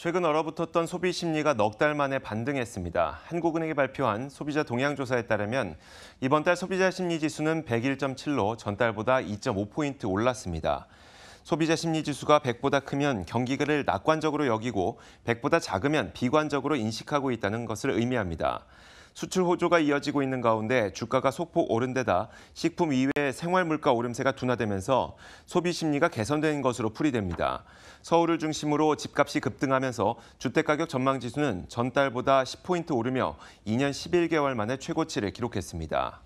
최근 얼어붙었던 소비 심리가 넉 달 만에 반등했습니다. 한국은행이 발표한 소비자 동향조사에 따르면 이번 달 소비자 심리 지수는 101.7로 전달보다 2.5포인트 올랐습니다. 소비자 심리 지수가 100보다 크면 경기를 낙관적으로 여기고 100보다 작으면 비관적으로 인식하고 있다는 것을 의미합니다. 수출 호조가 이어지고 있는 가운데 주가가 속폭 오른 데다 식품 이외 생활 물가 오름세가 둔화되면서 소비 심리가 개선된 것으로 풀이됩니다. 서울을 중심으로 집값이 급등하면서 주택가격 전망지수는 전달보다 10포인트 오르며 2년 11개월 만에 최고치를 기록했습니다.